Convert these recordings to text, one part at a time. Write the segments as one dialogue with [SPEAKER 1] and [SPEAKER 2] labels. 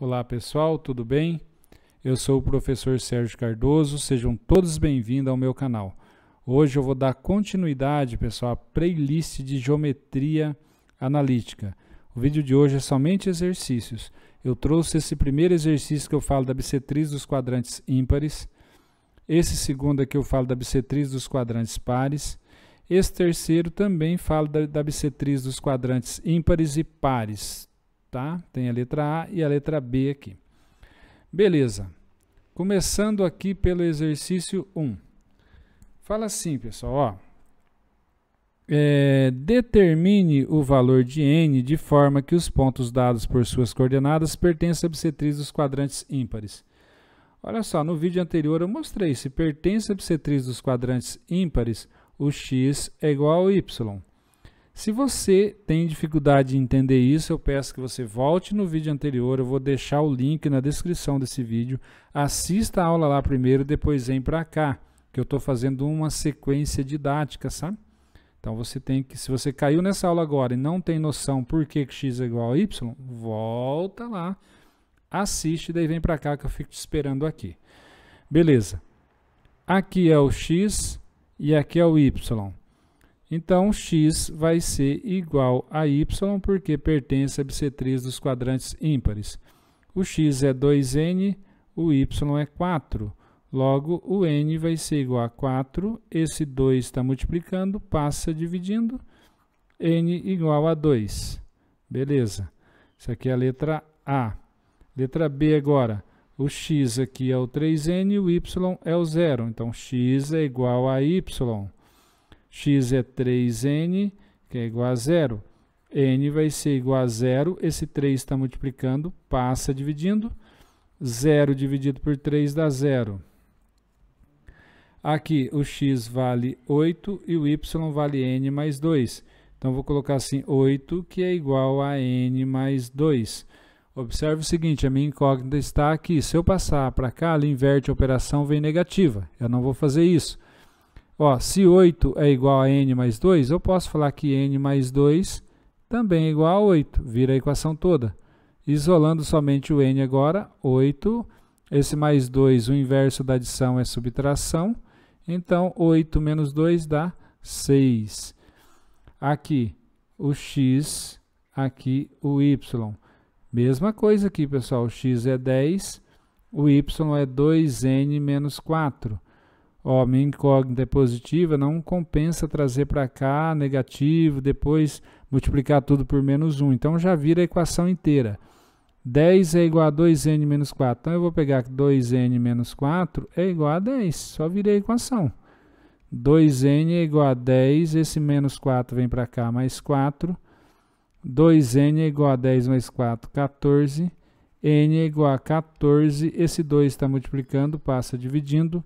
[SPEAKER 1] Olá pessoal, tudo bem? Eu sou o professor Sérgio Cardoso, sejam todos bem-vindos ao meu canal. Hoje eu vou dar continuidade, pessoal, à playlist de geometria analítica. O vídeo de hoje é somente exercícios. Eu trouxe esse primeiro exercício que eu falo da bissetriz dos quadrantes ímpares, esse segundo aqui eu falo da bissetriz dos quadrantes pares, esse terceiro também falo da, da bissetriz dos quadrantes ímpares e pares, tá? Tem a letra A e a letra B aqui. Beleza. Começando aqui pelo exercício 1. Fala assim, pessoal, ó. É, determine o valor de n de forma que os pontos dados por suas coordenadas pertencem à bissetriz dos quadrantes ímpares. Olha só, no vídeo anterior eu mostrei, se pertence à bissetriz dos quadrantes ímpares, o x é igual ao y. Se você tem dificuldade em entender isso, eu peço que você volte no vídeo anterior. Eu vou deixar o link na descrição desse vídeo. Assista a aula lá primeiro, depois vem para cá, que eu estou fazendo uma sequência didática, sabe? Então você tem que, se você caiu nessa aula agora e não tem noção por que x é igual a y, volta lá, assiste, daí vem para cá que eu fico te esperando aqui. Beleza. Aqui é o x e aqui é o y. Então, x vai ser igual a y, porque pertence à bissetriz dos quadrantes ímpares. O x é 2n, o y é 4. Logo, o n vai ser igual a 4. Esse 2 está multiplicando, passa dividindo. n igual a 2. Beleza. Isso aqui é a letra A. Letra B agora. O x aqui é o 3n o y é o zero. Então, x é igual a y x é 3n, que é igual a zero. n vai ser igual a zero, esse 3 está multiplicando, passa dividindo. 0 dividido por 3 dá zero. Aqui o x vale 8 e o y vale n mais 2. Então vou colocar assim 8 que é igual a n mais 2. Observe o seguinte, a minha incógnita está aqui. Se eu passar para cá, ela inverte a operação, vem negativa. Eu não vou fazer isso. Ó, se 8 é igual a n mais 2, eu posso falar que n mais 2 também é igual a 8. Vira a equação toda. Isolando somente o n agora, 8. Esse mais 2, o inverso da adição é subtração. Então, 8 menos 2 dá 6. Aqui, o x, aqui o y. Mesma coisa aqui, pessoal. O x é 10, o y é 2n menos 4 ó, minha incógnita é positiva, não compensa trazer para cá negativo, depois multiplicar tudo por menos 1. Então já vira a equação inteira. 10 é igual a 2n menos 4. Então eu vou pegar que 2n menos 4 é igual a 10. Só virei a equação. 2n é igual a 10, esse menos 4 vem para cá, mais 4. 2n é igual a 10 mais 4, 14. n é igual a 14, esse 2 é é está multiplicando, passa dividindo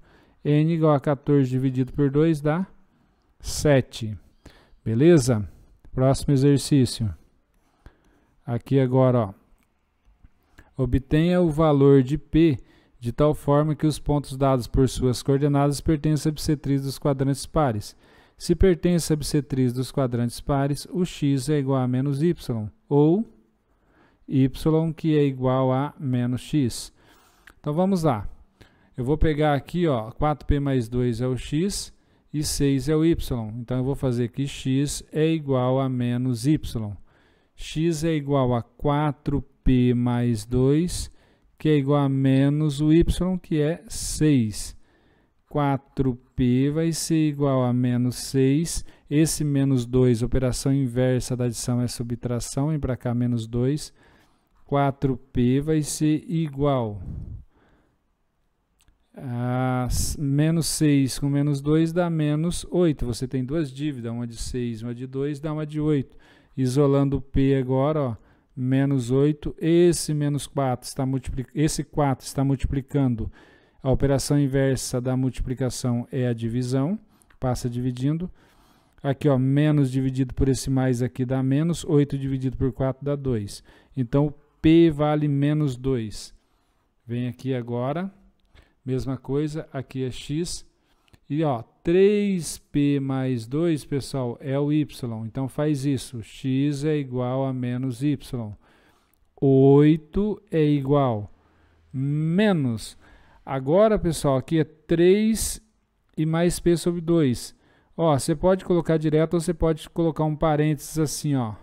[SPEAKER 1] n igual a 14 dividido por 2 dá 7. Beleza? Próximo exercício. Aqui agora, ó. Obtenha o valor de P de tal forma que os pontos dados por suas coordenadas pertencem à bissetriz dos quadrantes pares. Se pertence à bissetriz dos quadrantes pares, o x é igual a menos y, ou y que é igual a menos x. Então vamos lá. Eu vou pegar aqui, ó, 4p mais 2 é o x e 6 é o y. Então, eu vou fazer que x é igual a menos y. x é igual a 4p mais 2, que é igual a menos o y, que é 6. 4p vai ser igual a menos 6. Esse menos 2, operação inversa da adição é subtração, vem para cá menos 2. 4p vai ser igual ah, menos 6 com menos 2 dá menos 8. Você tem duas dívidas, uma de 6 e uma de 2, dá uma de 8. Isolando o P agora, ó, menos 8. Esse menos 4 está multiplicando. Esse 4 está multiplicando. A operação inversa da multiplicação é a divisão. Passa dividindo. Aqui, ó, menos dividido por esse mais aqui dá menos. 8 dividido por 4 dá 2. Então, P vale menos 2. Vem aqui agora Mesma coisa, aqui é x. E ó, 3p mais 2, pessoal, é o y. Então faz isso. x é igual a menos y. 8 é igual menos. Agora, pessoal, aqui é 3 e mais p sobre 2. Ó, você pode colocar direto ou você pode colocar um parênteses assim, ó.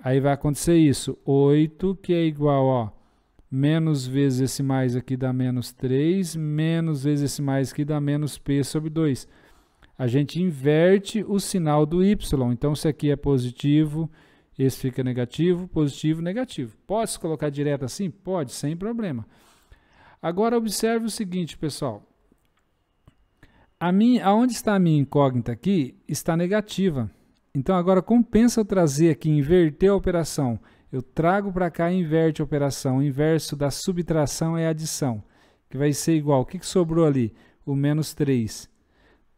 [SPEAKER 1] Aí vai acontecer isso. 8 que é igual, ó menos vezes esse mais aqui dá menos 3, menos vezes esse mais aqui dá menos P sobre 2. A gente inverte o sinal do Y. Então, se aqui é positivo, esse fica negativo, positivo, negativo. Posso colocar direto assim? Pode, sem problema. Agora, observe o seguinte, pessoal. A minha, aonde está a minha incógnita aqui, está negativa. Então, agora compensa eu trazer aqui, inverter a operação eu trago para cá e inverte a operação. O inverso da subtração é a adição, que vai ser igual. O que, que sobrou ali? O menos 3.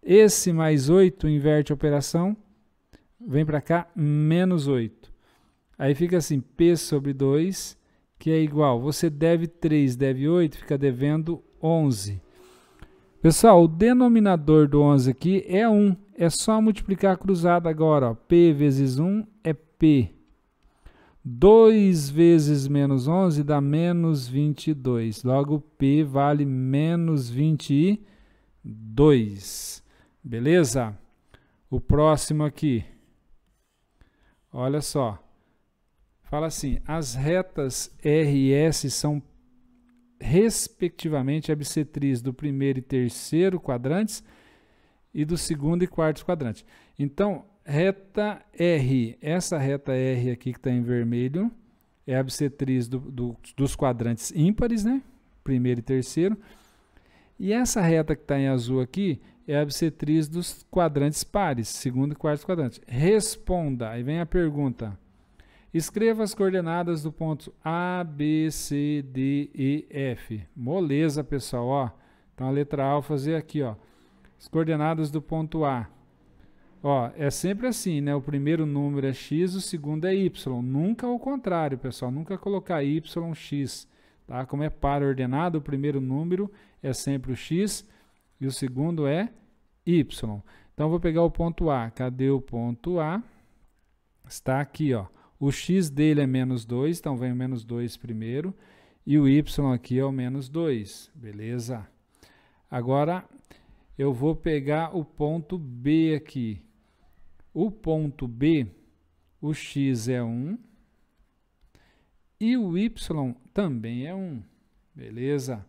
[SPEAKER 1] Esse mais 8 inverte a operação, vem para cá, menos 8. Aí fica assim, P sobre 2, que é igual, você deve 3, deve 8, fica devendo 11. Pessoal, o denominador do 11 aqui é 1, é só multiplicar cruzado agora, ó. P vezes 1 é P. 2 vezes menos 11 dá menos 22. Logo, P vale menos 22. Beleza? O próximo aqui. Olha só. Fala assim: as retas R e S são, respectivamente, a bissetriz do primeiro e terceiro quadrantes e do segundo e quarto quadrante. Então, reta R, essa reta R aqui que está em vermelho, é a bissetriz do, do, dos quadrantes ímpares, né? primeiro e terceiro. E essa reta que está em azul aqui é a bissetriz dos quadrantes pares, segundo e quarto quadrante. Responda, aí vem a pergunta. Escreva as coordenadas do ponto A, B, C, D, E, F. Moleza, pessoal, ó. Então tá a letra A eu aqui, ó. As coordenadas do ponto A. Ó, é sempre assim, né? O primeiro número é x, o segundo é y. Nunca o contrário, pessoal. Nunca colocar y, x. Tá? Como é par ordenado, o primeiro número é sempre o x e o segundo é y. Então, vou pegar o ponto A. Cadê o ponto A? Está aqui, ó. O x dele é menos 2, então vem o menos 2 primeiro. E o y aqui é o menos 2, beleza? Agora, eu vou pegar o ponto B aqui. O ponto B, o x é 1 e o y também é 1. Beleza?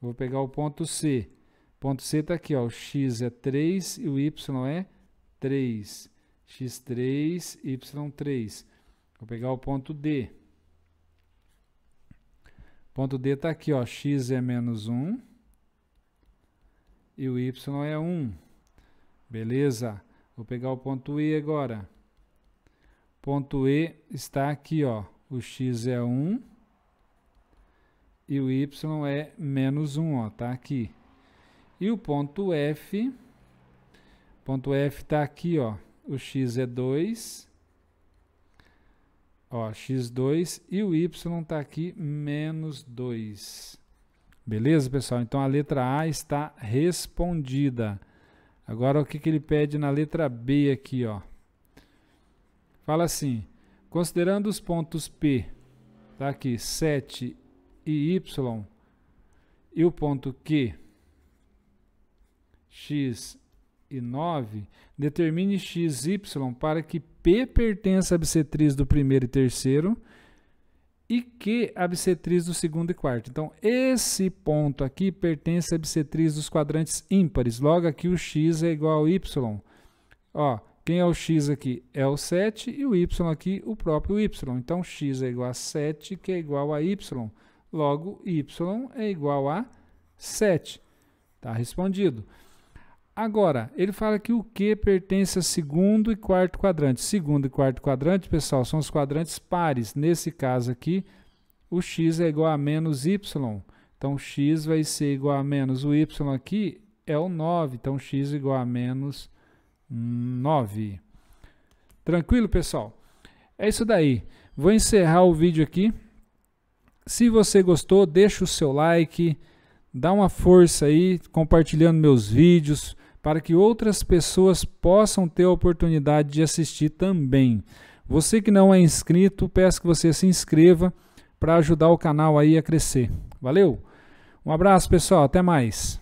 [SPEAKER 1] Vou pegar o ponto C. O ponto C está aqui, ó, o x é 3 e o y é 3. x3, y3. Vou pegar o ponto D. O ponto D está aqui, ó, x é menos 1 e o y é 1. Beleza? Vou pegar o ponto E agora. Ponto E está aqui, ó. O x é 1 e o y é menos 1, ó, tá aqui. E o ponto F, ponto F está aqui, ó. O x é 2 ó, x2 e o y está aqui menos 2. Beleza, pessoal? Então a letra A está respondida. Agora o que, que ele pede na letra B aqui, ó. Fala assim: considerando os pontos P, tá aqui, 7 e Y, e o ponto Q, X e 9, determine XY para que P pertença à bissetriz do primeiro e terceiro e que a bissetriz do segundo e quarto. Então, esse ponto aqui pertence à bissetriz dos quadrantes ímpares. Logo aqui o x é igual ao y. Ó, quem é o x aqui? É o 7 e o y aqui o próprio y. Então, x é igual a 7, que é igual a y. Logo, y é igual a 7. Está respondido. Agora, ele fala que o Q pertence a segundo e quarto quadrante. Segundo e quarto quadrante, pessoal, são os quadrantes pares. Nesse caso aqui, o x é igual a menos y. Então, x vai ser igual a menos o y aqui é o 9. Então, x é igual a menos 9. Tranquilo, pessoal? É isso daí. Vou encerrar o vídeo aqui. Se você gostou, deixa o seu like, dá uma força aí, compartilhando meus vídeos, para que outras pessoas possam ter a oportunidade de assistir também. Você que não é inscrito, peço que você se inscreva para ajudar o canal aí a crescer. Valeu? Um abraço, pessoal, até mais.